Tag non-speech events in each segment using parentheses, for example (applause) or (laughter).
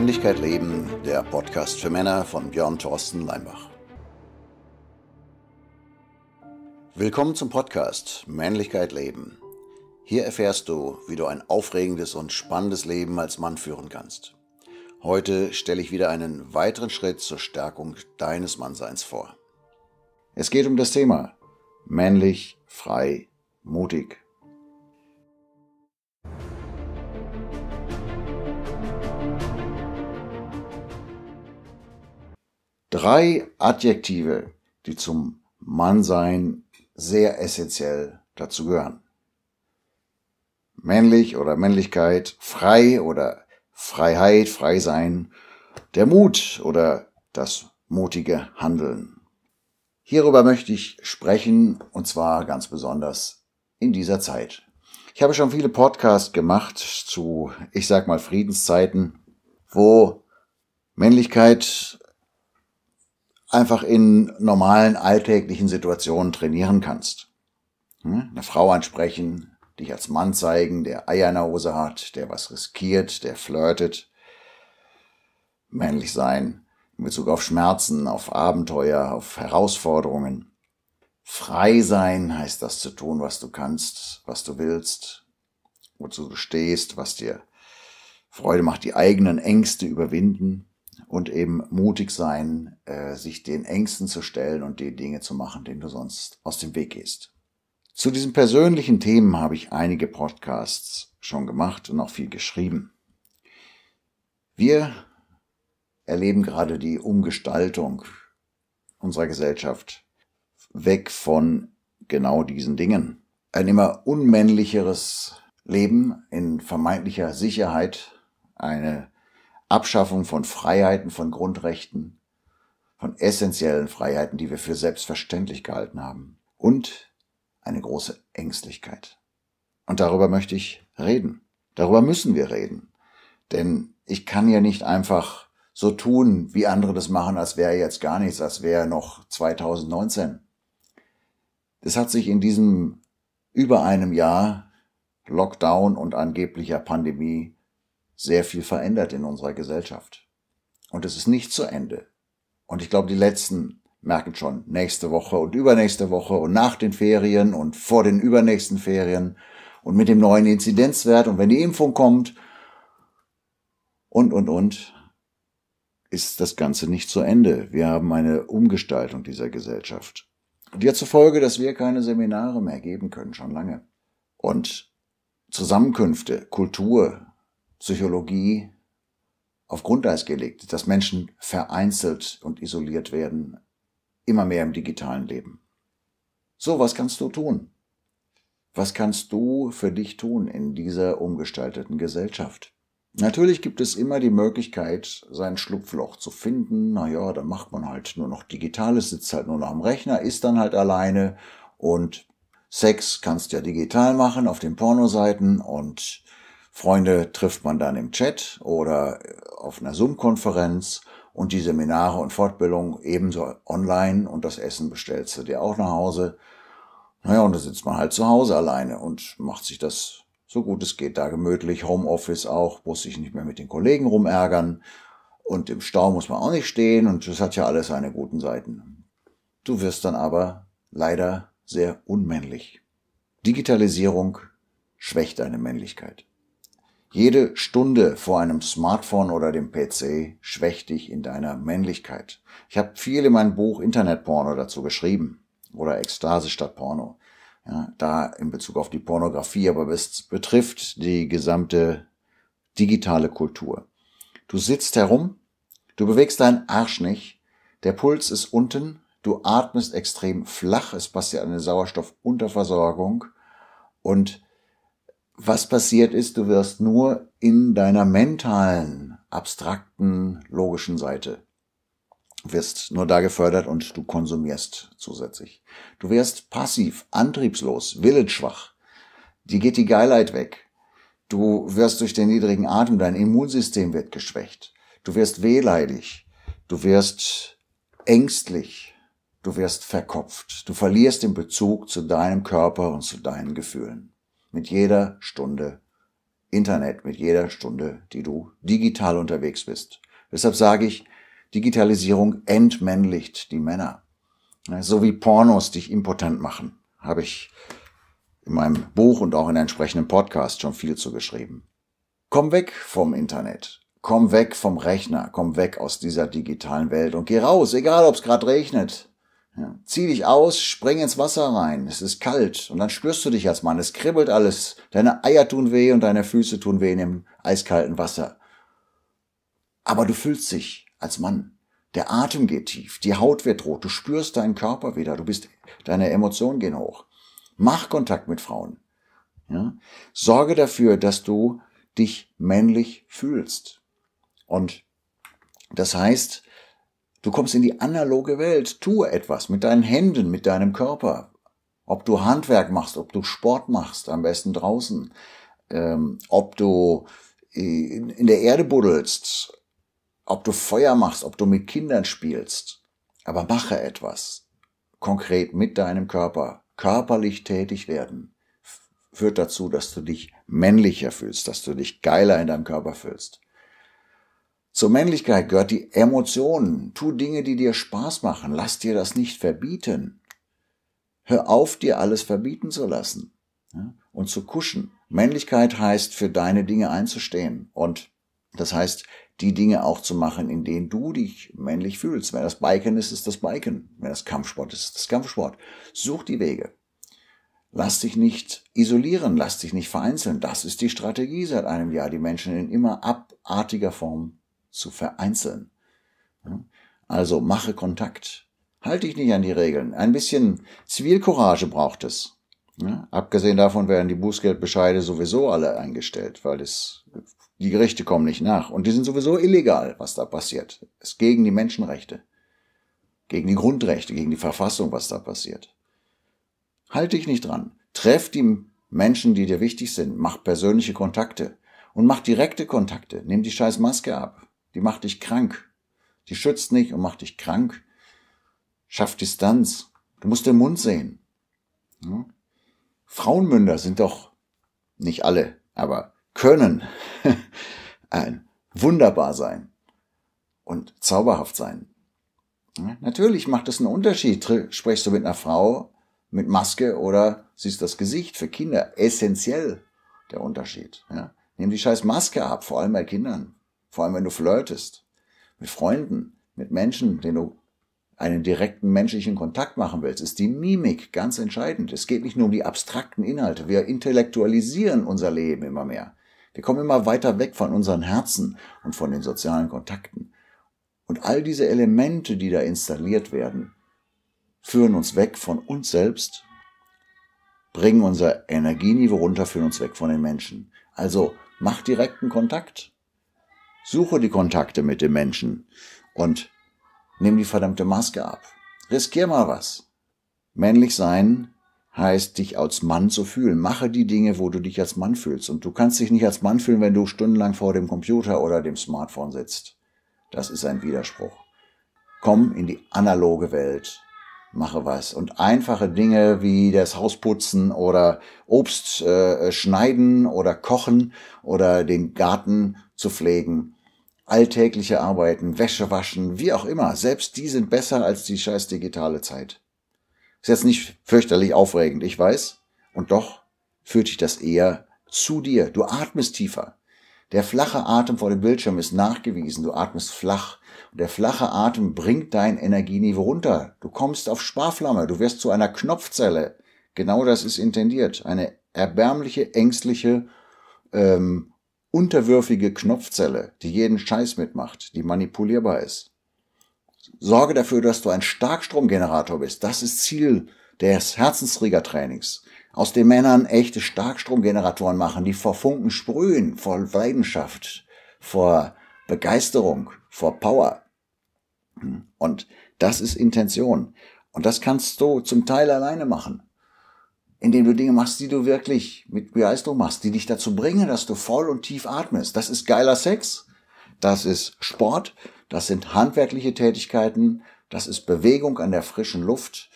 Männlichkeit leben, der Podcast für Männer von Björn Thorsten Leimbach. Willkommen zum Podcast Männlichkeit leben. Hier erfährst du, wie du ein aufregendes und spannendes Leben als Mann führen kannst. Heute stelle ich wieder einen weiteren Schritt zur Stärkung deines Mannseins vor. Es geht um das Thema männlich, frei, mutig Drei Adjektive, die zum Mannsein sehr essentiell dazu gehören. Männlich oder Männlichkeit, frei oder Freiheit, frei sein, der Mut oder das mutige Handeln. Hierüber möchte ich sprechen und zwar ganz besonders in dieser Zeit. Ich habe schon viele Podcasts gemacht zu, ich sag mal, Friedenszeiten, wo Männlichkeit einfach in normalen alltäglichen Situationen trainieren kannst. Hm? Eine Frau ansprechen, dich als Mann zeigen, der Eier in der Hose hat, der was riskiert, der flirtet. Männlich sein in Bezug auf Schmerzen, auf Abenteuer, auf Herausforderungen. Frei sein heißt das zu tun, was du kannst, was du willst, wozu du stehst, was dir Freude macht, die eigenen Ängste überwinden und eben mutig sein, äh, sich den Ängsten zu stellen und die Dinge zu machen, denen du sonst aus dem Weg gehst. Zu diesen persönlichen Themen habe ich einige Podcasts schon gemacht und auch viel geschrieben. Wir erleben gerade die Umgestaltung unserer Gesellschaft weg von genau diesen Dingen. Ein immer unmännlicheres Leben in vermeintlicher Sicherheit, eine Abschaffung von Freiheiten, von Grundrechten, von essentiellen Freiheiten, die wir für selbstverständlich gehalten haben. Und eine große Ängstlichkeit. Und darüber möchte ich reden. Darüber müssen wir reden. Denn ich kann ja nicht einfach so tun, wie andere das machen, als wäre jetzt gar nichts, als wäre noch 2019. Das hat sich in diesem über einem Jahr Lockdown und angeblicher Pandemie sehr viel verändert in unserer Gesellschaft. Und es ist nicht zu Ende. Und ich glaube, die letzten merken schon, nächste Woche und übernächste Woche und nach den Ferien und vor den übernächsten Ferien und mit dem neuen Inzidenzwert und wenn die Impfung kommt und, und, und, ist das Ganze nicht zu Ende. Wir haben eine Umgestaltung dieser Gesellschaft. Und die hat zur Folge, dass wir keine Seminare mehr geben können, schon lange. Und Zusammenkünfte, Kultur, Psychologie auf Grundeis gelegt, dass Menschen vereinzelt und isoliert werden, immer mehr im digitalen Leben. So, was kannst du tun? Was kannst du für dich tun in dieser umgestalteten Gesellschaft? Natürlich gibt es immer die Möglichkeit, sein Schlupfloch zu finden. Naja, da macht man halt nur noch Digitales, sitzt halt nur noch am Rechner, ist dann halt alleine und Sex kannst ja digital machen auf den Pornoseiten und Freunde trifft man dann im Chat oder äh, auf einer Zoom-Konferenz und die Seminare und Fortbildungen ebenso online und das Essen bestellst du dir auch nach Hause. Naja, und dann sitzt man halt zu Hause alleine und macht sich das so gut es geht da gemütlich. Homeoffice auch, muss sich nicht mehr mit den Kollegen rumärgern. Und im Stau muss man auch nicht stehen und das hat ja alles seine guten Seiten. Du wirst dann aber leider sehr unmännlich. Digitalisierung schwächt deine Männlichkeit. Jede Stunde vor einem Smartphone oder dem PC schwächt dich in deiner Männlichkeit. Ich habe viel in meinem Buch Internetporno dazu geschrieben oder Ekstase statt Porno. Ja, da in Bezug auf die Pornografie, aber es betrifft die gesamte digitale Kultur. Du sitzt herum, du bewegst deinen Arsch nicht, der Puls ist unten, du atmest extrem flach, es passiert eine Sauerstoffunterversorgung und was passiert ist, du wirst nur in deiner mentalen, abstrakten, logischen Seite wirst nur da gefördert und du konsumierst zusätzlich. Du wirst passiv, antriebslos, willensschwach. Dir geht die Geilheit weg. Du wirst durch den niedrigen Atem, dein Immunsystem wird geschwächt. Du wirst wehleidig. Du wirst ängstlich. Du wirst verkopft. Du verlierst den Bezug zu deinem Körper und zu deinen Gefühlen mit jeder Stunde Internet, mit jeder Stunde, die du digital unterwegs bist. Deshalb sage ich, Digitalisierung entmännlicht die Männer. So wie Pornos dich impotent machen, habe ich in meinem Buch und auch in entsprechenden Podcast schon viel zu geschrieben. Komm weg vom Internet. Komm weg vom Rechner, komm weg aus dieser digitalen Welt und geh raus, egal ob es gerade regnet, ja. Zieh dich aus, spring ins Wasser rein. Es ist kalt und dann spürst du dich als Mann. Es kribbelt alles. Deine Eier tun weh und deine Füße tun weh in dem eiskalten Wasser. Aber du fühlst dich als Mann. Der Atem geht tief, die Haut wird rot, du spürst deinen Körper wieder, du bist, deine Emotionen gehen hoch. Mach Kontakt mit Frauen. Ja? Sorge dafür, dass du dich männlich fühlst. Und das heißt, Du kommst in die analoge Welt, tue etwas mit deinen Händen, mit deinem Körper. Ob du Handwerk machst, ob du Sport machst, am besten draußen, ähm, ob du in der Erde buddelst, ob du Feuer machst, ob du mit Kindern spielst. Aber mache etwas. Konkret mit deinem Körper. Körperlich tätig werden führt dazu, dass du dich männlicher fühlst, dass du dich geiler in deinem Körper fühlst. Zur Männlichkeit gehört die Emotionen. Tu Dinge, die dir Spaß machen. Lass dir das nicht verbieten. Hör auf, dir alles verbieten zu lassen ja, und zu kuschen. Männlichkeit heißt, für deine Dinge einzustehen. Und das heißt, die Dinge auch zu machen, in denen du dich männlich fühlst. Wenn das Biken ist, ist das Biken. Wenn das Kampfsport ist, ist das Kampfsport. Such die Wege. Lass dich nicht isolieren, lass dich nicht vereinzeln. Das ist die Strategie seit einem Jahr, die Menschen in immer abartiger Form zu vereinzeln. Also mache Kontakt. Halte dich nicht an die Regeln. Ein bisschen Zivilcourage braucht es. Ja, abgesehen davon werden die Bußgeldbescheide sowieso alle eingestellt, weil es, die Gerichte kommen nicht nach. Und die sind sowieso illegal, was da passiert. Es ist gegen die Menschenrechte, gegen die Grundrechte, gegen die Verfassung, was da passiert. Halte dich nicht dran. Treff die Menschen, die dir wichtig sind. Mach persönliche Kontakte. Und mach direkte Kontakte. Nimm die scheiß Maske ab. Die macht dich krank. Die schützt nicht und macht dich krank. Schafft Distanz. Du musst den Mund sehen. Ja? Frauenmünder sind doch nicht alle, aber können (laughs) ein wunderbar sein und zauberhaft sein. Ja? Natürlich macht es einen Unterschied. Sprichst du mit einer Frau mit Maske oder siehst das Gesicht für Kinder essentiell der Unterschied. Ja? Nimm die scheiß Maske ab, vor allem bei Kindern. Vor allem, wenn du flirtest. Mit Freunden, mit Menschen, denen du einen direkten menschlichen Kontakt machen willst, ist die Mimik ganz entscheidend. Es geht nicht nur um die abstrakten Inhalte. Wir intellektualisieren unser Leben immer mehr. Wir kommen immer weiter weg von unseren Herzen und von den sozialen Kontakten. Und all diese Elemente, die da installiert werden, führen uns weg von uns selbst, bringen unser Energieniveau runter, führen uns weg von den Menschen. Also mach direkten Kontakt. Suche die Kontakte mit den Menschen und nimm die verdammte Maske ab. Riskier mal was. Männlich sein heißt, dich als Mann zu fühlen. Mache die Dinge, wo du dich als Mann fühlst. Und du kannst dich nicht als Mann fühlen, wenn du stundenlang vor dem Computer oder dem Smartphone sitzt. Das ist ein Widerspruch. Komm in die analoge Welt. Mache was. Und einfache Dinge wie das Haus putzen oder Obst äh, schneiden oder kochen oder den Garten zu pflegen, alltägliche Arbeiten, Wäsche waschen, wie auch immer, selbst die sind besser als die scheiß digitale Zeit. Ist jetzt nicht fürchterlich aufregend, ich weiß. Und doch führt dich das eher zu dir. Du atmest tiefer. Der flache Atem vor dem Bildschirm ist nachgewiesen. Du atmest flach. Und der flache Atem bringt dein Energieniveau runter. Du kommst auf Sparflamme. Du wirst zu einer Knopfzelle. Genau das ist intendiert. Eine erbärmliche, ängstliche, ähm, unterwürfige Knopfzelle, die jeden Scheiß mitmacht, die manipulierbar ist. Sorge dafür, dass du ein Starkstromgenerator bist. Das ist Ziel des Herzensträgertrainings. Aus den Männern echte Starkstromgeneratoren machen, die vor Funken sprühen, vor Leidenschaft, vor Begeisterung, vor Power. Und das ist Intention. Und das kannst du zum Teil alleine machen indem du Dinge machst, die du wirklich mit Begeisterung machst, die dich dazu bringen, dass du voll und tief atmest. Das ist geiler Sex, das ist Sport, das sind handwerkliche Tätigkeiten, das ist Bewegung an der frischen Luft,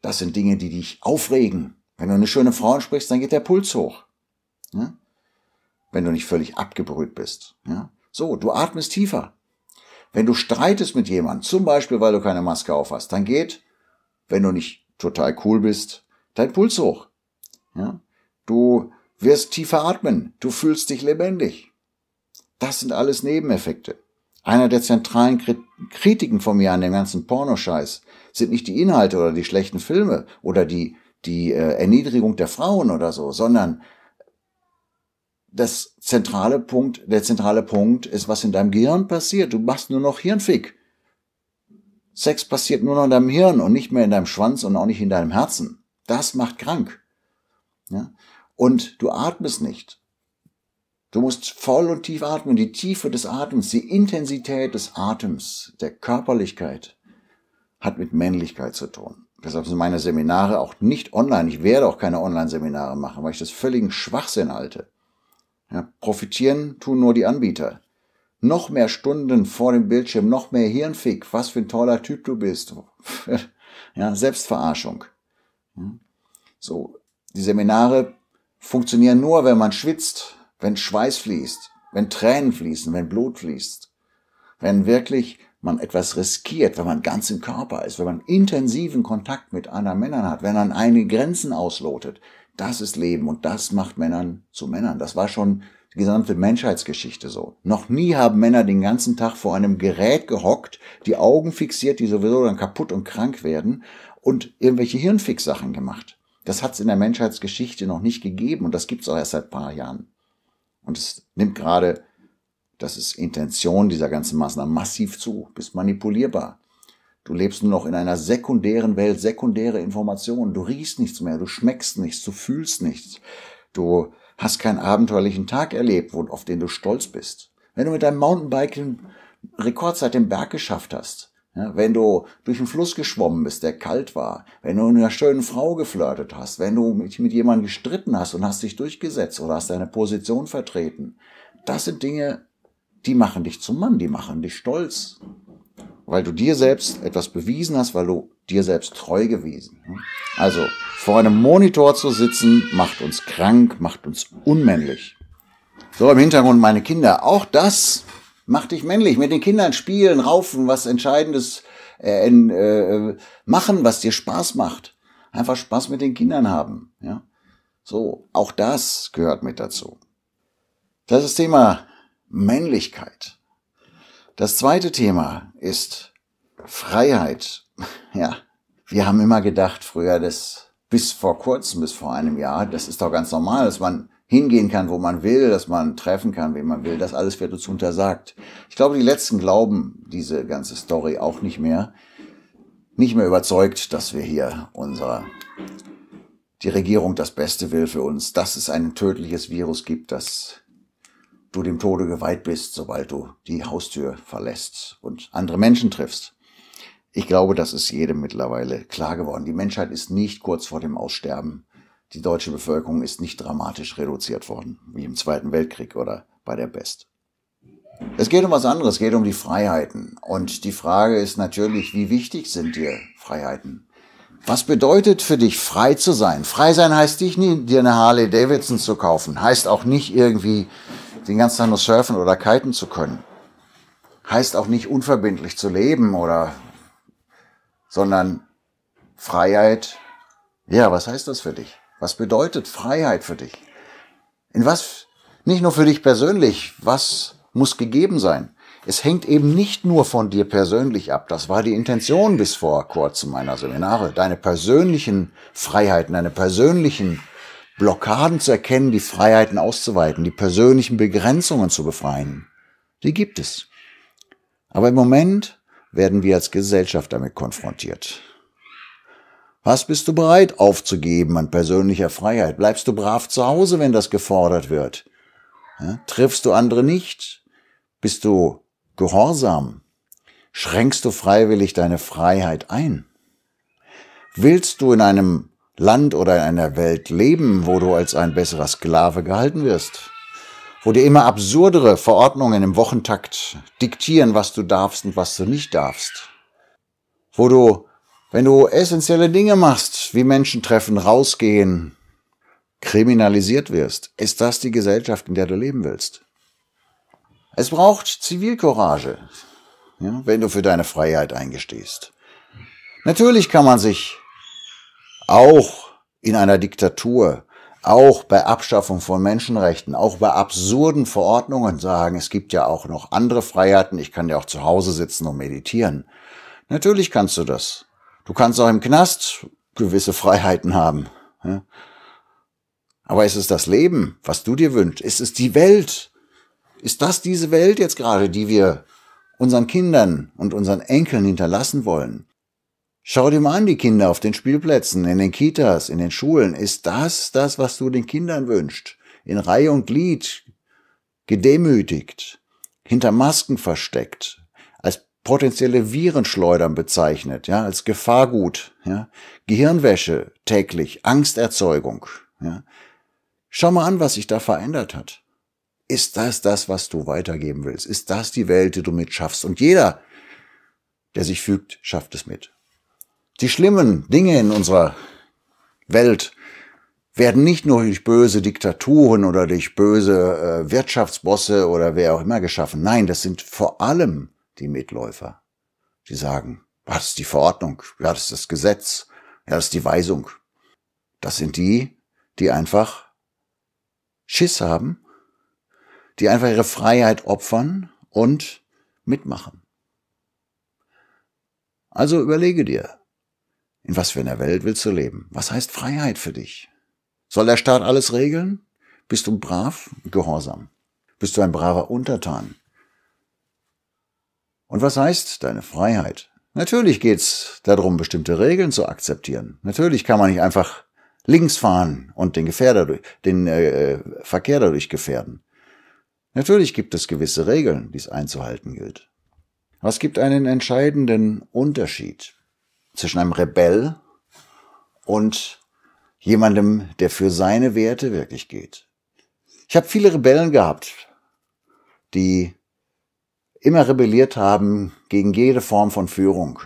das sind Dinge, die dich aufregen. Wenn du eine schöne Frau ansprichst, dann geht der Puls hoch. Ja? Wenn du nicht völlig abgebrüht bist. Ja? So, du atmest tiefer. Wenn du streitest mit jemandem, zum Beispiel weil du keine Maske auf hast, dann geht, wenn du nicht total cool bist, dein Puls hoch. Ja? Du wirst tiefer atmen, du fühlst dich lebendig. Das sind alles Nebeneffekte. Einer der zentralen Kritiken von mir an dem ganzen Pornoscheiß sind nicht die Inhalte oder die schlechten Filme oder die, die äh, Erniedrigung der Frauen oder so, sondern das zentrale Punkt, der zentrale Punkt ist, was in deinem Gehirn passiert. Du machst nur noch Hirnfick. Sex passiert nur noch in deinem Hirn und nicht mehr in deinem Schwanz und auch nicht in deinem Herzen. Das macht krank. Ja? Und du atmest nicht. Du musst voll und tief atmen. Die Tiefe des Atems, die Intensität des Atems, der Körperlichkeit hat mit Männlichkeit zu tun. Deshalb sind meine Seminare auch nicht online. Ich werde auch keine Online-Seminare machen, weil ich das völligen Schwachsinn halte. Ja, profitieren tun nur die Anbieter. Noch mehr Stunden vor dem Bildschirm, noch mehr Hirnfick. Was für ein toller Typ du bist. (laughs) ja, Selbstverarschung. So, die Seminare funktionieren nur, wenn man schwitzt, wenn Schweiß fließt, wenn Tränen fließen, wenn Blut fließt, wenn wirklich man etwas riskiert, wenn man ganz im Körper ist, wenn man intensiven Kontakt mit anderen Männern hat, wenn man eigene Grenzen auslotet. Das ist Leben und das macht Männern zu Männern. Das war schon die gesamte Menschheitsgeschichte so. Noch nie haben Männer den ganzen Tag vor einem Gerät gehockt, die Augen fixiert, die sowieso dann kaputt und krank werden und irgendwelche Hirnfix-Sachen gemacht. Das hat es in der Menschheitsgeschichte noch nicht gegeben und das gibt es auch erst seit ein paar Jahren. Und es nimmt gerade, das ist Intention dieser ganzen Maßnahmen, massiv zu, bist manipulierbar. Du lebst nur noch in einer sekundären Welt, sekundäre Informationen. Du riechst nichts mehr, du schmeckst nichts, du fühlst nichts. Du hast keinen abenteuerlichen Tag erlebt, auf den du stolz bist. Wenn du mit deinem Mountainbike den Rekordzeit den Berg geschafft hast, ja, wenn du durch den Fluss geschwommen bist, der kalt war, wenn du mit einer schönen Frau geflirtet hast, wenn du mit, mit jemandem gestritten hast und hast dich durchgesetzt oder hast deine Position vertreten, das sind Dinge, die machen dich zum Mann, die machen dich stolz, weil du dir selbst etwas bewiesen hast, weil du dir selbst treu gewesen. Also vor einem Monitor zu sitzen, macht uns krank, macht uns unmännlich. So im Hintergrund meine Kinder, auch das Mach dich männlich, mit den Kindern spielen, raufen, was Entscheidendes äh, äh, machen, was dir Spaß macht. Einfach Spaß mit den Kindern haben. Ja? So, auch das gehört mit dazu. Das ist das Thema Männlichkeit. Das zweite Thema ist Freiheit. (laughs) Ja, wir haben immer gedacht früher, dass bis vor kurzem, bis vor einem Jahr, das ist doch ganz normal, dass man hingehen kann, wo man will, dass man treffen kann, wen man will. Das alles wird uns untersagt. Ich glaube, die Letzten glauben diese ganze Story auch nicht mehr. Nicht mehr überzeugt, dass wir hier unser, die Regierung das Beste will für uns, dass es ein tödliches Virus gibt, dass du dem Tode geweiht bist, sobald du die Haustür verlässt und andere Menschen triffst. Ich glaube, das ist jedem mittlerweile klar geworden. Die Menschheit ist nicht kurz vor dem Aussterben. Die deutsche Bevölkerung ist nicht dramatisch reduziert worden, wie im Zweiten Weltkrieg oder bei der Best. Es geht um was anderes, es geht um die Freiheiten. Und die Frage ist natürlich, wie wichtig sind dir Freiheiten? Was bedeutet für dich, frei zu sein? Frei sein heißt nicht, dir eine Harley Davidson zu kaufen, heißt auch nicht irgendwie den ganzen Tag nur surfen oder kiten zu können. Heißt auch nicht unverbindlich zu leben oder, sondern Freiheit. Ja, was heißt das für dich? Was bedeutet Freiheit für dich? In was, nicht nur für dich persönlich, was muss gegeben sein? Es hängt eben nicht nur von dir persönlich ab. Das war die Intention bis vor kurzem meiner Seminare. Deine persönlichen Freiheiten, deine persönlichen Blockaden zu erkennen, die Freiheiten auszuweiten, die persönlichen Begrenzungen zu befreien. Die gibt es. Aber im Moment werden wir als Gesellschaft damit konfrontiert. Was bist du bereit aufzugeben an persönlicher Freiheit? Bleibst du brav zu Hause, wenn das gefordert wird? Ja, triffst du andere nicht? Bist du gehorsam? Schränkst du freiwillig deine Freiheit ein? Willst du in einem Land oder in einer Welt leben, wo du als ein besserer Sklave gehalten wirst? Wo dir immer absurdere Verordnungen im Wochentakt diktieren, was du darfst und was du nicht darfst? Wo du wenn du essentielle Dinge machst, wie Menschen treffen, rausgehen, kriminalisiert wirst, ist das die Gesellschaft, in der du leben willst. Es braucht Zivilcourage, ja, wenn du für deine Freiheit eingestehst. Natürlich kann man sich auch in einer Diktatur, auch bei Abschaffung von Menschenrechten, auch bei absurden Verordnungen sagen, es gibt ja auch noch andere Freiheiten, ich kann ja auch zu Hause sitzen und meditieren. Natürlich kannst du das. Du kannst auch im Knast gewisse Freiheiten haben. Aber ist es das Leben, was du dir wünschst? Ist es die Welt? Ist das diese Welt jetzt gerade, die wir unseren Kindern und unseren Enkeln hinterlassen wollen? Schau dir mal an, die Kinder auf den Spielplätzen, in den Kitas, in den Schulen. Ist das das, was du den Kindern wünschst? In Reihe und Glied, gedemütigt, hinter Masken versteckt, potenzielle Virenschleudern bezeichnet, ja, als Gefahrgut, ja, Gehirnwäsche täglich, Angsterzeugung, ja. Schau mal an, was sich da verändert hat. Ist das das, was du weitergeben willst? Ist das die Welt, die du mitschaffst? Und jeder, der sich fügt, schafft es mit. Die schlimmen Dinge in unserer Welt werden nicht nur durch böse Diktaturen oder durch böse äh, Wirtschaftsbosse oder wer auch immer geschaffen. Nein, das sind vor allem die Mitläufer. Sie sagen, das ist die Verordnung, ja, das ist das Gesetz, ja, das ist die Weisung. Das sind die, die einfach Schiss haben, die einfach ihre Freiheit opfern und mitmachen. Also überlege dir, in was für einer Welt willst du leben? Was heißt Freiheit für dich? Soll der Staat alles regeln? Bist du brav, gehorsam? Bist du ein braver Untertan? Und was heißt deine Freiheit? Natürlich geht's darum, bestimmte Regeln zu akzeptieren. Natürlich kann man nicht einfach links fahren und den, Gefährder den äh, Verkehr dadurch gefährden. Natürlich gibt es gewisse Regeln, die es einzuhalten gilt. Was gibt einen entscheidenden Unterschied zwischen einem Rebell und jemandem, der für seine Werte wirklich geht? Ich habe viele Rebellen gehabt, die immer rebelliert haben gegen jede Form von Führung.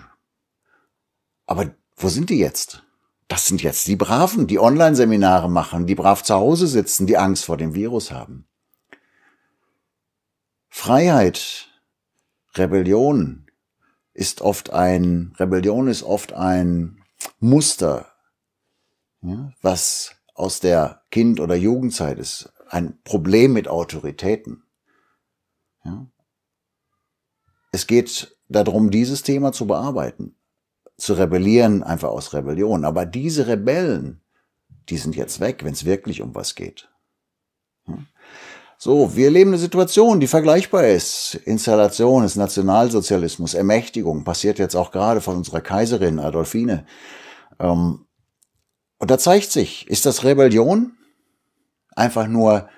Aber wo sind die jetzt? Das sind jetzt die Braven, die Online-Seminare machen, die brav zu Hause sitzen, die Angst vor dem Virus haben. Freiheit, Rebellion ist oft ein, Rebellion ist oft ein Muster, was aus der Kind- oder Jugendzeit ist. Ein Problem mit Autoritäten es geht darum, dieses Thema zu bearbeiten. Zu rebellieren, einfach aus Rebellion. Aber diese Rebellen, die sind jetzt weg, wenn es wirklich um was geht. Hm? So, wir erleben eine Situation, die vergleichbar ist. Installation des Nationalsozialismus, Ermächtigung, passiert jetzt auch gerade von unserer Kaiserin Adolfine. Ähm, und da zeigt sich, ist das Rebellion? Einfach nur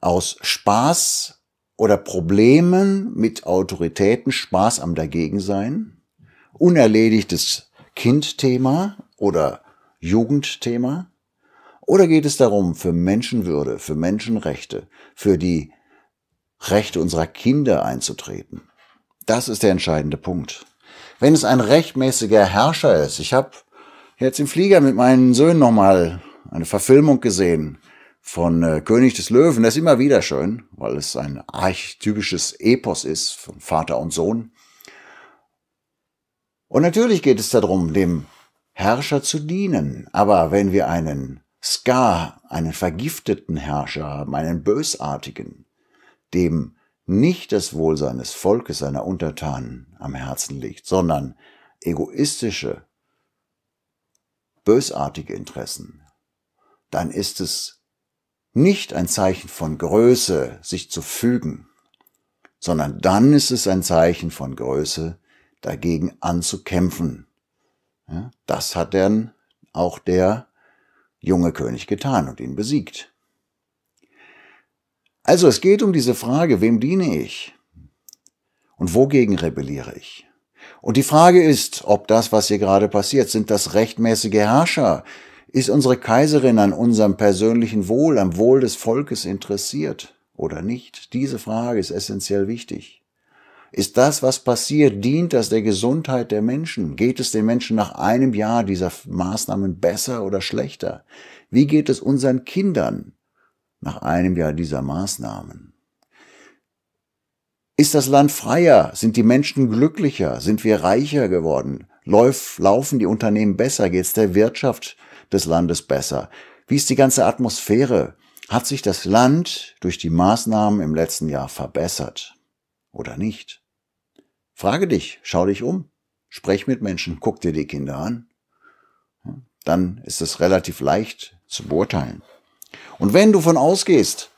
aus Spaß oder Problemen mit Autoritäten Spaß am Dagegensein, unerledigtes Kindthema oder Jugendthema? Oder geht es darum, für Menschenwürde, für Menschenrechte, für die Rechte unserer Kinder einzutreten? Das ist der entscheidende Punkt. Wenn es ein rechtmäßiger Herrscher ist, ich habe jetzt im Flieger mit meinen Söhnen nochmal eine Verfilmung gesehen, von äh, König des Löwen, das ist immer wieder schön, weil es ein archetypisches Epos ist von Vater und Sohn. Und natürlich geht es darum, dem Herrscher zu dienen. Aber wenn wir einen Ska, einen vergifteten Herrscher haben, einen bösartigen, dem nicht das Wohl seines Volkes, seiner Untertanen am Herzen liegt, sondern egoistische, bösartige Interessen, dann ist es nicht ein Zeichen von Größe, sich zu fügen, sondern dann ist es ein Zeichen von Größe, dagegen anzukämpfen. Ja, das hat dann auch der junge König getan und ihn besiegt. Also es geht um diese Frage, wem diene ich? Und wogegen rebelliere ich? Und die Frage ist, ob das, was hier gerade passiert, sind das rechtmäßige Herrscher, ist unsere Kaiserin an unserem persönlichen Wohl, am Wohl des Volkes interessiert oder nicht? Diese Frage ist essentiell wichtig. Ist das, was passiert, dient das der Gesundheit der Menschen? Geht es den Menschen nach einem Jahr dieser Maßnahmen besser oder schlechter? Wie geht es unseren Kindern nach einem Jahr dieser Maßnahmen? Ist das Land freier? Sind die Menschen glücklicher? Sind wir reicher geworden? Läuf, laufen die Unternehmen besser? Geht es der Wirtschaft des Landes besser? Wie ist die ganze Atmosphäre? Hat sich das Land durch die Maßnahmen im letzten Jahr verbessert oder nicht? Frage dich, schau dich um, sprech mit Menschen, guck dir die Kinder an. Dann ist es relativ leicht zu beurteilen. Und wenn du von ausgehst,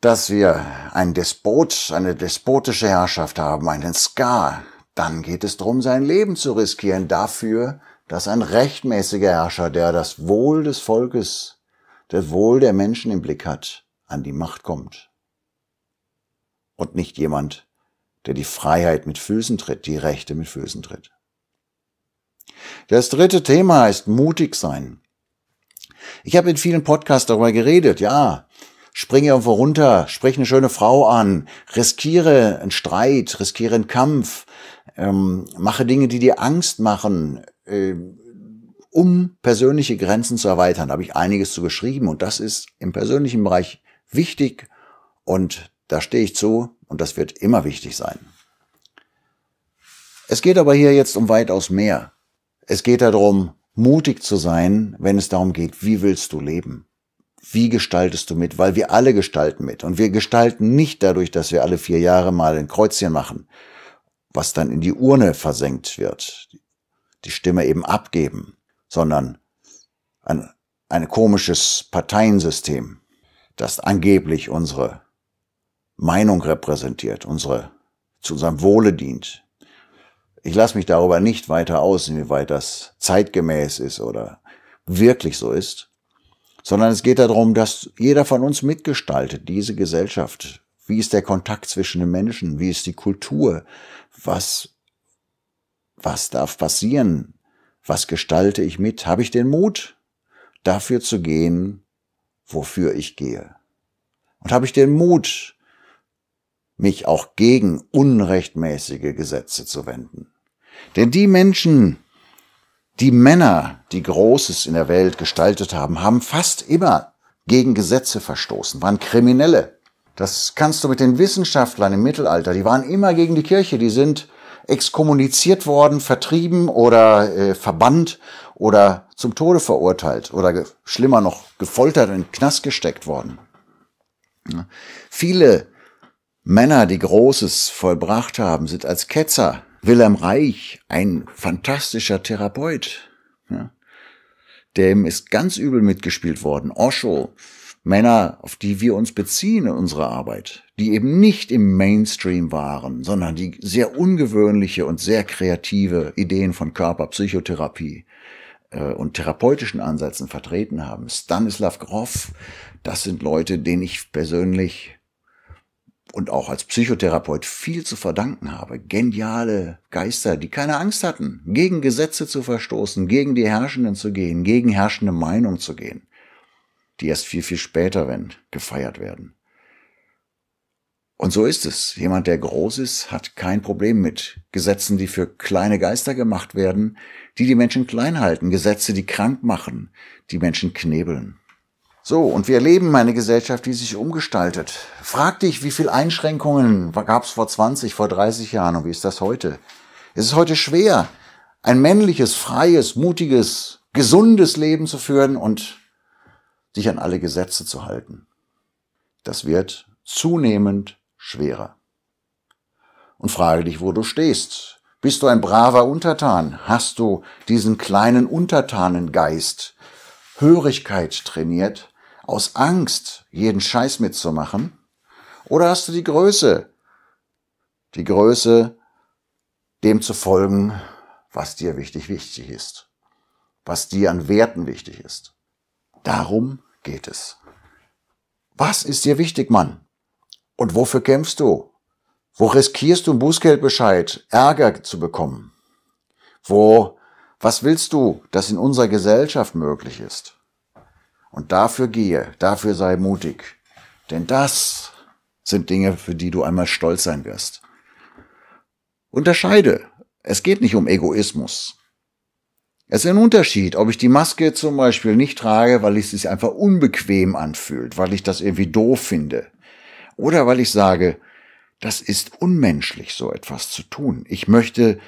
dass wir einen Despot, eine despotische Herrschaft haben, einen Ska, dann geht es darum, sein Leben zu riskieren dafür, dass ein rechtmäßiger Herrscher, der das Wohl des Volkes, das Wohl der Menschen im Blick hat, an die Macht kommt. Und nicht jemand, der die Freiheit mit Füßen tritt, die Rechte mit Füßen tritt. Das dritte Thema ist mutig sein. Ich habe in vielen Podcasts darüber geredet, ja. Springe irgendwo runter, sprich eine schöne Frau an, riskiere einen Streit, riskiere einen Kampf, ähm, mache Dinge, die dir Angst machen, äh, um persönliche Grenzen zu erweitern. Da habe ich einiges zu geschrieben und das ist im persönlichen Bereich wichtig und da stehe ich zu und das wird immer wichtig sein. Es geht aber hier jetzt um weitaus mehr. Es geht darum, mutig zu sein, wenn es darum geht, wie willst du leben? Wie gestaltest du mit? Weil wir alle gestalten mit. Und wir gestalten nicht dadurch, dass wir alle vier Jahre mal ein Kreuzchen machen, was dann in die Urne versenkt wird, die Stimme eben abgeben, sondern ein, ein komisches Parteiensystem, das angeblich unsere Meinung repräsentiert, unsere, zu unserem Wohle dient. Ich lasse mich darüber nicht weiter aus, inwieweit das zeitgemäß ist oder wirklich so ist, sondern es geht darum, dass jeder von uns mitgestaltet, diese Gesellschaft. Wie ist der Kontakt zwischen den Menschen? Wie ist die Kultur? was, was darf passieren? Was gestalte ich mit? Habe ich den Mut, dafür zu gehen, wofür ich gehe? Und habe ich den Mut, mich auch gegen unrechtmäßige Gesetze zu wenden? Denn die Menschen, die Männer, die Großes in der Welt gestaltet haben, haben fast immer gegen Gesetze verstoßen, waren Kriminelle. Das kannst du mit den Wissenschaftlern im Mittelalter, die waren immer gegen die Kirche, die sind exkommuniziert worden, vertrieben oder äh, verbannt oder zum Tode verurteilt oder schlimmer noch gefoltert und in den Knast gesteckt worden. Ja. Viele Männer, die Großes vollbracht haben, sind als Ketzer. Wilhelm Reich, ein fantastischer Therapeut, ja. dem ist ganz übel mitgespielt worden. Osho, Männer, auf die wir uns beziehen in unserer Arbeit, die eben nicht im Mainstream waren, sondern die sehr ungewöhnliche und sehr kreative Ideen von Körperpsychotherapie äh, und therapeutischen Ansätzen vertreten haben. Stanislav Grof, das sind Leute, denen ich persönlich und auch als Psychotherapeut viel zu verdanken habe. Geniale Geister, die keine Angst hatten, gegen Gesetze zu verstoßen, gegen die Herrschenden zu gehen, gegen herrschende Meinung zu gehen die erst viel, viel später, wenn, gefeiert werden. Und so ist es. Jemand, der groß ist, hat kein Problem mit Gesetzen, die für kleine Geister gemacht werden, die die Menschen klein halten, Gesetze, die krank machen, die Menschen knebeln. So, und wir erleben eine Gesellschaft, die sich umgestaltet. Frag dich, wie viel Einschränkungen gab es vor 20, vor 30 Jahren und wie ist das heute? Es ist heute schwer, ein männliches, freies, mutiges, gesundes Leben zu führen und sich an alle Gesetze zu halten. Das wird zunehmend schwerer. Und frage dich, wo du stehst. Bist du ein braver Untertan? Hast du diesen kleinen Untertanengeist, Hörigkeit trainiert, aus Angst jeden Scheiß mitzumachen? Oder hast du die Größe, die Größe, dem zu folgen, was dir wichtig wichtig ist, was dir an Werten wichtig ist? Darum geht es. Was ist dir wichtig, Mann? Und wofür kämpfst du? Wo riskierst du einen Bußgeldbescheid, Ärger zu bekommen? Wo, was willst du, das in unserer Gesellschaft möglich ist? Und dafür gehe, dafür sei mutig. Denn das sind Dinge, für die du einmal stolz sein wirst. Unterscheide. Es geht nicht um Egoismus. Es ist ein Unterschied, ob ich die Maske zum Beispiel nicht trage, weil es sich einfach unbequem anfühlt, weil ich das irgendwie doof finde. Oder weil ich sage, das ist unmenschlich, so etwas zu tun. Ich möchte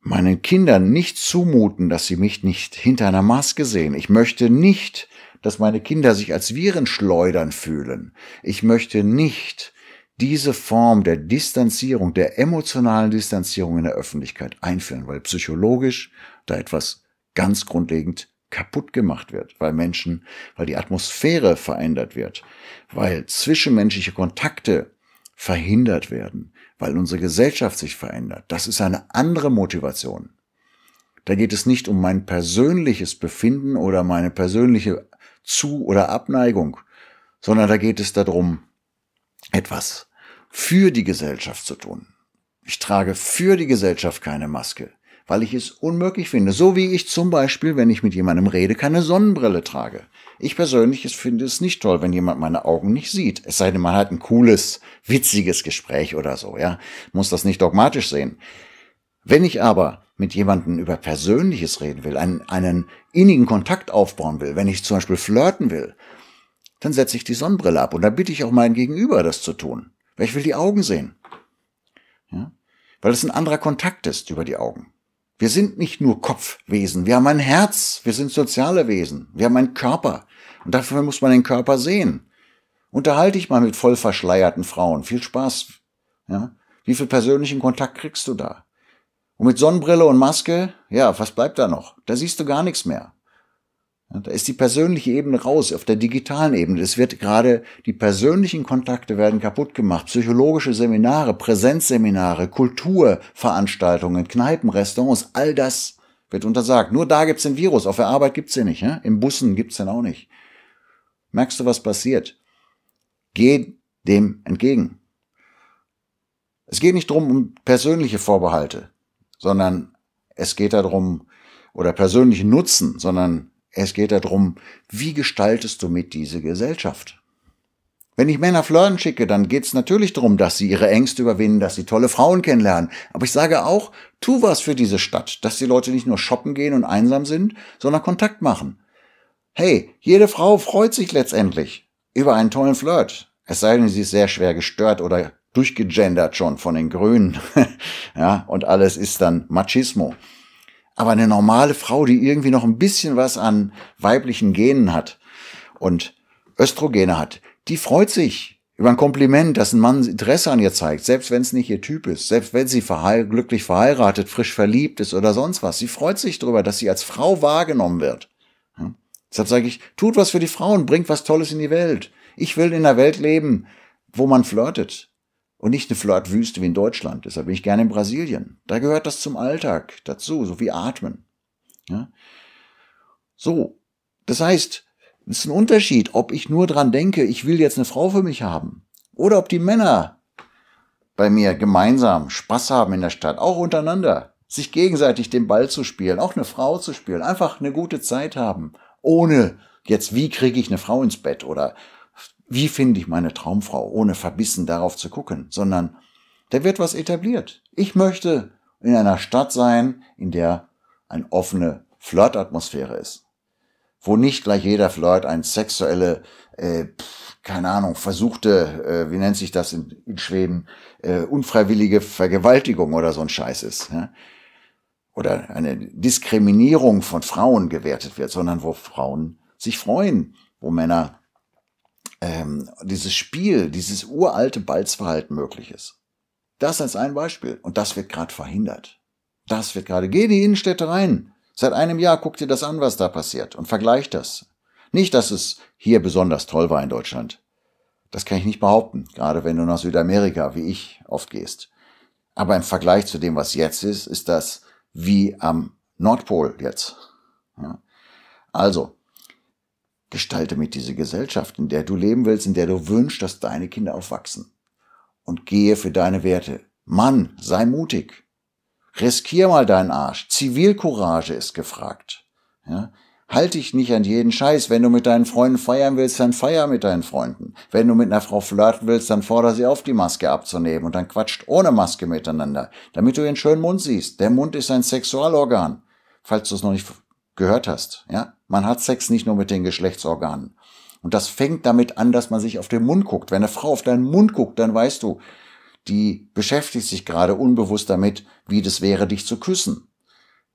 meinen Kindern nicht zumuten, dass sie mich nicht hinter einer Maske sehen. Ich möchte nicht, dass meine Kinder sich als Virenschleudern fühlen. Ich möchte nicht diese Form der Distanzierung, der emotionalen Distanzierung in der Öffentlichkeit einführen, weil psychologisch da etwas ganz grundlegend kaputt gemacht wird, weil Menschen, weil die Atmosphäre verändert wird, weil zwischenmenschliche Kontakte verhindert werden, weil unsere Gesellschaft sich verändert. Das ist eine andere Motivation. Da geht es nicht um mein persönliches Befinden oder meine persönliche Zu- oder Abneigung, sondern da geht es darum, etwas für die Gesellschaft zu tun. Ich trage für die Gesellschaft keine Maske weil ich es unmöglich finde. So wie ich zum Beispiel, wenn ich mit jemandem rede, keine Sonnenbrille trage. Ich persönlich finde es nicht toll, wenn jemand meine Augen nicht sieht. Es sei denn, man hat ein cooles, witziges Gespräch oder so, ja. Muss das nicht dogmatisch sehen. Wenn ich aber mit jemandem über Persönliches reden will, einen, einen innigen Kontakt aufbauen will, wenn ich zum Beispiel flirten will, dann setze ich die Sonnenbrille ab und da bitte ich auch meinen Gegenüber, das zu tun. Weil ich will die Augen sehen. Ja? Weil es ein anderer Kontakt ist über die Augen. Wir sind nicht nur Kopfwesen, wir haben ein Herz, wir sind soziale Wesen, wir haben einen Körper. Und dafür muss man den Körper sehen. Unterhalte dich mal mit voll verschleierten Frauen. Viel Spaß. Ja? Wie viel persönlichen Kontakt kriegst du da? Und mit Sonnenbrille und Maske, ja, was bleibt da noch? Da siehst du gar nichts mehr. Da ist die persönliche Ebene raus, auf der digitalen Ebene. Es wird gerade, die persönlichen Kontakte werden kaputt gemacht. Psychologische Seminare, Präsenzseminare, Kulturveranstaltungen, Kneipen, Restaurants, all das wird untersagt. Nur da gibt's den Virus, auf der Arbeit gibt's den nicht, ne? im Bussen gibt's den auch nicht. Merkst du, was passiert? Geh dem entgegen. Es geht nicht drum um persönliche Vorbehalte, sondern es geht darum, oder persönlichen Nutzen, sondern es geht darum, wie gestaltest du mit diese Gesellschaft? Wenn ich Männer flirten schicke, dann geht's natürlich darum, dass sie ihre Ängste überwinden, dass sie tolle Frauen kennenlernen. Aber ich sage auch, tu was für diese Stadt, dass die Leute nicht nur shoppen gehen und einsam sind, sondern Kontakt machen. Hey, jede Frau freut sich letztendlich über einen tollen Flirt. Es sei denn, sie ist sehr schwer gestört oder durchgegendert schon von den Grünen. (laughs) ja, und alles ist dann Machismo. Aber eine normale Frau, die irgendwie noch ein bisschen was an weiblichen Genen hat und Östrogene hat, die freut sich über ein Kompliment, dass ein Mann Interesse an ihr zeigt, selbst wenn es nicht ihr Typ ist, selbst wenn sie verheir glücklich verheiratet, frisch verliebt ist oder sonst was. Sie freut sich darüber, dass sie als Frau wahrgenommen wird. Ja? Deshalb sage ich, tut was für die Frauen, bringt was Tolles in die Welt. Ich will in einer Welt leben, wo man flirtet, und nicht eine Flirtwüste wie in Deutschland. Deshalb bin ich gerne in Brasilien. Da gehört das zum Alltag dazu, so wie Atmen. Ja? So, das heißt, es ist ein Unterschied, ob ich nur dran denke, ich will jetzt eine Frau für mich haben. Oder ob die Männer bei mir gemeinsam Spaß haben in der Stadt, auch untereinander. Sich gegenseitig den Ball zu spielen, auch eine Frau zu spielen, einfach eine gute Zeit haben. Ohne jetzt, wie kriege ich eine Frau ins Bett oder wie finde ich meine Traumfrau, ohne verbissen darauf zu gucken, sondern da wird was etabliert. Ich möchte in einer Stadt sein, in der eine offene Flirtatmosphäre ist. Wo nicht gleich jeder Flirt ein sexuelle, äh, keine Ahnung, versuchte, äh, wie nennt sich das in, in Schweden, äh, unfreiwillige Vergewaltigung oder so ein Scheiß ist. Ja? Oder eine Diskriminierung von Frauen gewertet wird, sondern wo Frauen sich freuen, wo Männer ähm, dieses Spiel, dieses uralte Balzverhalten möglich ist. Das als ein Beispiel. Und das wird gerade verhindert. Das wird gerade. Geh in die Innenstädte rein. Seit einem Jahr guck dir das an, was da passiert und vergleich das. Nicht, dass es hier besonders toll war in Deutschland. Das kann ich nicht behaupten, gerade wenn du nach Südamerika, wie ich, oft gehst. Aber im Vergleich zu dem, was jetzt ist, ist das wie am Nordpol jetzt. Ja. Also, Gestalte mit diese Gesellschaft, in der du leben willst, in der du wünschst, dass deine Kinder aufwachsen. Und gehe für deine Werte. Mann, sei mutig. Riskier mal deinen Arsch. Zivilcourage ist gefragt. Ja? Halt dich nicht an jeden Scheiß. Wenn du mit deinen Freunden feiern willst, dann feier mit deinen Freunden. Wenn du mit einer Frau flirten willst, dann fordere sie auf, die Maske abzunehmen und dann quatscht ohne Maske miteinander, damit du ihren schönen Mund siehst. Der Mund ist ein Sexualorgan, falls du es noch nicht gehört hast. Ja? Man hat Sex nicht nur mit den Geschlechtsorganen. Und das fängt damit an, dass man sich auf den Mund guckt. Wenn eine Frau auf deinen Mund guckt, dann weißt du, die beschäftigt sich gerade unbewusst damit, wie das wäre, dich zu küssen.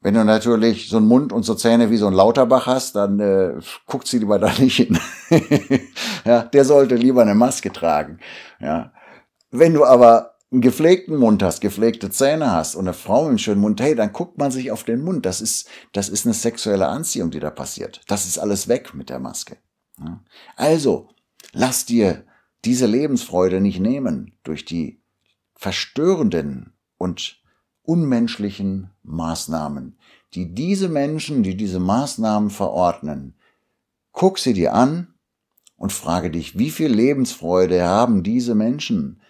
Wenn du natürlich so einen Mund und so Zähne wie so ein Lauterbach hast, dann äh, guckt sie lieber (laughs) da nicht hin. ja, der sollte lieber eine Maske tragen. Ja. Wenn du aber einen gepflegten Mund hast, gepflegte Zähne hast und eine Frau mit einem schönen Mund, hey, dann guckt man sich auf den Mund. Das ist, das ist eine sexuelle Anziehung, die da passiert. Das ist alles weg mit der Maske. Also, lass dir diese Lebensfreude nicht nehmen durch die verstörenden und unmenschlichen Maßnahmen, die diese Menschen, die diese Maßnahmen verordnen. Guck sie dir an und frage dich, wie viel Lebensfreude haben diese Menschen?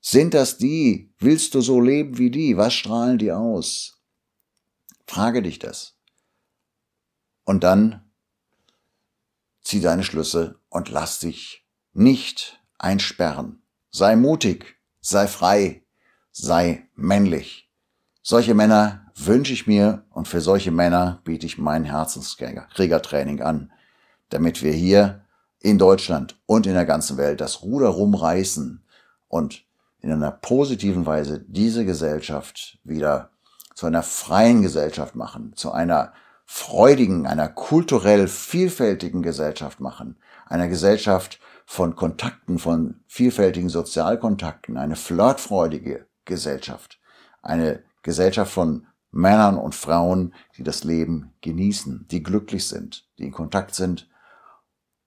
Sind das die? Willst du so leben wie die? Was strahlen die aus? Frage dich das. Und dann zieh deine Schlüsse und lass dich nicht einsperren. Sei mutig, sei frei, sei männlich. Solche Männer wünsche ich mir und für solche Männer biete ich mein Herzenskriegertraining an, damit wir hier in Deutschland und in der ganzen Welt das Ruder rumreißen und in einer positiven Weise diese Gesellschaft wieder zu einer freien Gesellschaft machen, zu einer freudigen, einer kulturell vielfältigen Gesellschaft machen, einer Gesellschaft von Kontakten, von vielfältigen Sozialkontakten, eine flirtfreudige Gesellschaft, eine Gesellschaft von Männern und Frauen, die das Leben genießen, die glücklich sind, die in Kontakt sind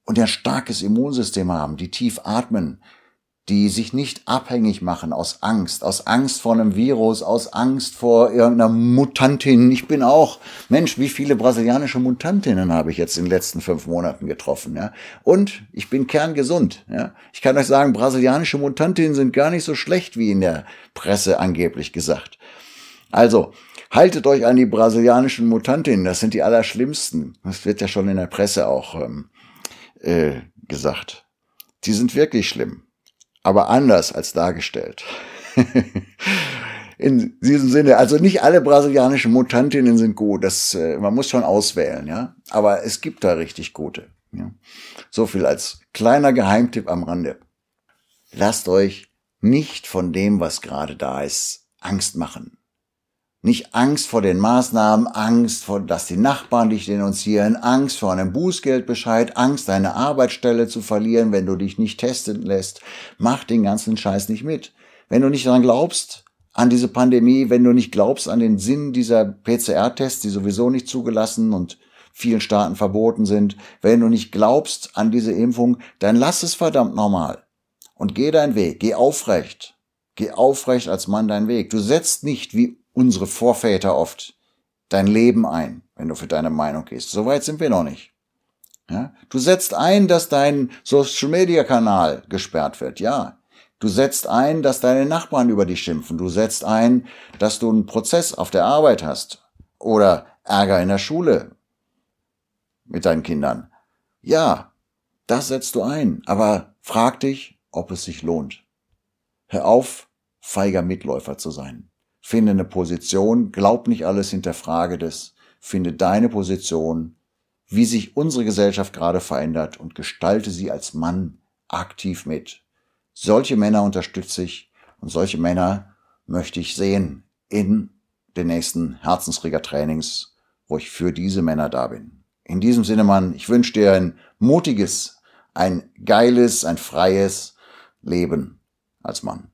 und ein starkes Immunsystem haben, die tief atmen, die sich nicht abhängig machen aus Angst, aus Angst vor einem Virus, aus Angst vor irgendeiner Mutantin. Ich bin auch, Mensch, wie viele brasilianische Mutantinnen habe ich jetzt in den letzten fünf Monaten getroffen, ja? Und ich bin kerngesund, ja? Ich kann euch sagen, brasilianische Mutantinnen sind gar nicht so schlecht, wie in der Presse angeblich gesagt. Also, haltet euch an die brasilianischen Mutantinnen, das sind die allerschlimmsten. Das wird ja schon in der Presse auch ähm, äh, gesagt. Die sind wirklich schlimm aber anders als dargestellt. in diesem Sinne, also nicht alle brasilianischen Mutantinnen sind gut, das, äh, man muss schon auswählen, ja. Aber es gibt da richtig gute. Ja. So viel als kleiner Geheimtipp am Rande. Lasst euch nicht von dem, was gerade da ist, Angst machen. Nicht Angst vor den Maßnahmen, Angst vor, dass die Nachbarn dich denunzieren, Angst vor einem Bußgeldbescheid, Angst, deine Arbeitsstelle zu verlieren, wenn du dich nicht testen lässt. Mach den ganzen Scheiß nicht mit. Wenn du nicht daran glaubst, an diese Pandemie, wenn du nicht glaubst an den Sinn dieser PCR-Tests, die sowieso nicht zugelassen und vielen Staaten verboten sind, wenn du nicht glaubst an diese Impfung, dann lass es verdammt normal. Und geh deinen Weg, geh aufrecht. Geh aufrecht als Mann deinen Weg. Du setzt nicht wie unsere Vorväter oft, dein Leben ein, wenn du für deine Meinung gehst. Soweit sind wir noch nicht. Ja? Du setzt ein, dass dein Social Media Kanal gesperrt wird, ja. Du setzt ein, dass deine Nachbarn über dich schimpfen. Du setzt ein, dass du einen Prozess auf der Arbeit hast oder Ärger in der Schule mit deinen Kindern. Ja, das setzt du ein, aber frag dich, ob es sich lohnt. Hör auf, feiger Mitläufer zu sein. Finde eine Position, glaub nicht alles, hinterfrage des, finde deine Position, wie sich unsere Gesellschaft gerade verändert und gestalte sie als Mann aktiv mit. Solche Männer unterstütze ich und solche Männer möchte ich sehen in den nächsten Herzensreger-Trainings, wo ich für diese Männer da bin. In diesem Sinne, Mann, ich wünsche dir ein mutiges, ein geiles, ein freies Leben als Mann.